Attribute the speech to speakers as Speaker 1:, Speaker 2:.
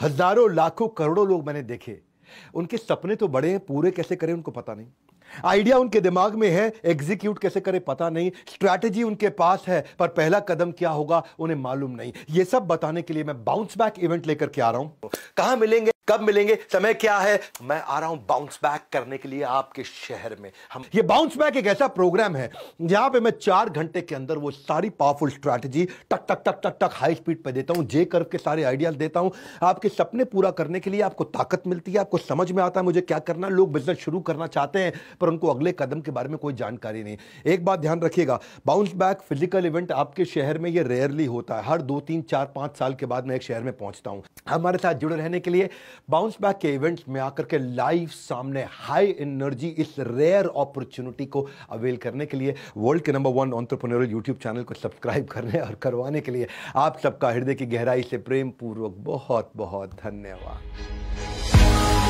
Speaker 1: हजारों लाखों करोड़ों लोग मैंने देखे उनके सपने तो बड़े हैं पूरे कैसे करें उनको पता नहीं आइडिया उनके दिमाग में है एग्जीक्यूट कैसे करें पता नहीं स्ट्रैटेजी उनके पास है पर पहला कदम क्या होगा उन्हें मालूम नहीं ये सब बताने के लिए मैं बाउंस बैक इवेंट लेकर के आ रहा हूं कहां मिलेंगे कब मिलेंगे समय क्या है मैं आ रहा हूं बाउंस बैक करने के लिए आपके शहर में हम ये बाउंस बैक एक ऐसा प्रोग्राम है जहां पे मैं चार घंटे के अंदर वो सारी पावरफुल स्ट्रैटेजी टक टक टक टक टक हाई स्पीड पे देता हूं जे कर्व के सारे आइडियाज देता हूं आपके सपने पूरा करने के लिए आपको ताकत मिलती है आपको समझ में आता है मुझे क्या करना लोग बिजनेस शुरू करना चाहते हैं पर उनको अगले कदम के बारे में कोई जानकारी नहीं एक बात ध्यान रखिएगा बाउंस बैक फिजिकल इवेंट आपके शहर में ये रेयरली होता है हर दो तीन चार पांच साल के बाद मैं एक शहर में पहुंचता हूँ हमारे साथ जुड़े रहने के लिए बाउंस बैक के इवेंट्स में आकर के लाइव सामने हाई एनर्जी इस रेयर अपॉर्चुनिटी को अवेल करने के लिए वर्ल्ड के number one entrepreneurial YouTube channel को सब्सक्राइब करने और करवाने के लिए आप सबका हृदय की गहराई से प्रेम पूर्वक बहुत बहुत धन्यवाद